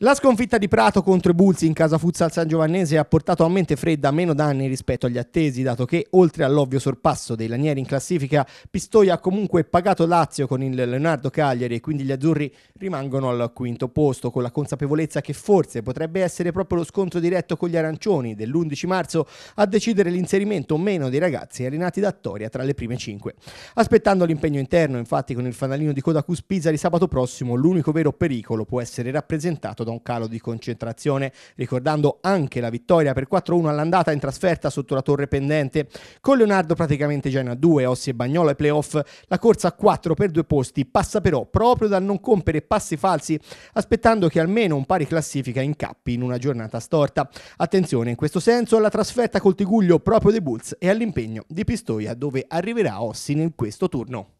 La sconfitta di Prato contro i Bulls in casa Futsal San Giovannese ha portato a mente fredda meno danni rispetto agli attesi, dato che, oltre all'ovvio sorpasso dei lanieri in classifica, Pistoia ha comunque pagato Lazio con il Leonardo Cagliari e quindi gli azzurri rimangono al quinto posto, con la consapevolezza che forse potrebbe essere proprio lo scontro diretto con gli arancioni dell'11 marzo a decidere l'inserimento o meno dei ragazzi allenati da Toria tra le prime cinque. Aspettando l'impegno interno, infatti, con il fanalino di coda Cuspisa di sabato prossimo, l'unico vero pericolo può essere rappresentato da un calo di concentrazione, ricordando anche la vittoria per 4-1 all'andata in trasferta sotto la torre pendente. Con Leonardo praticamente già in A2, Ossi e Bagnolo ai playoff, la corsa a 4 per due posti passa però proprio dal non compiere passi falsi, aspettando che almeno un pari classifica incappi in una giornata storta. Attenzione in questo senso alla trasferta col Tiguglio proprio dei Bulls e all'impegno di Pistoia dove arriverà Ossi in questo turno.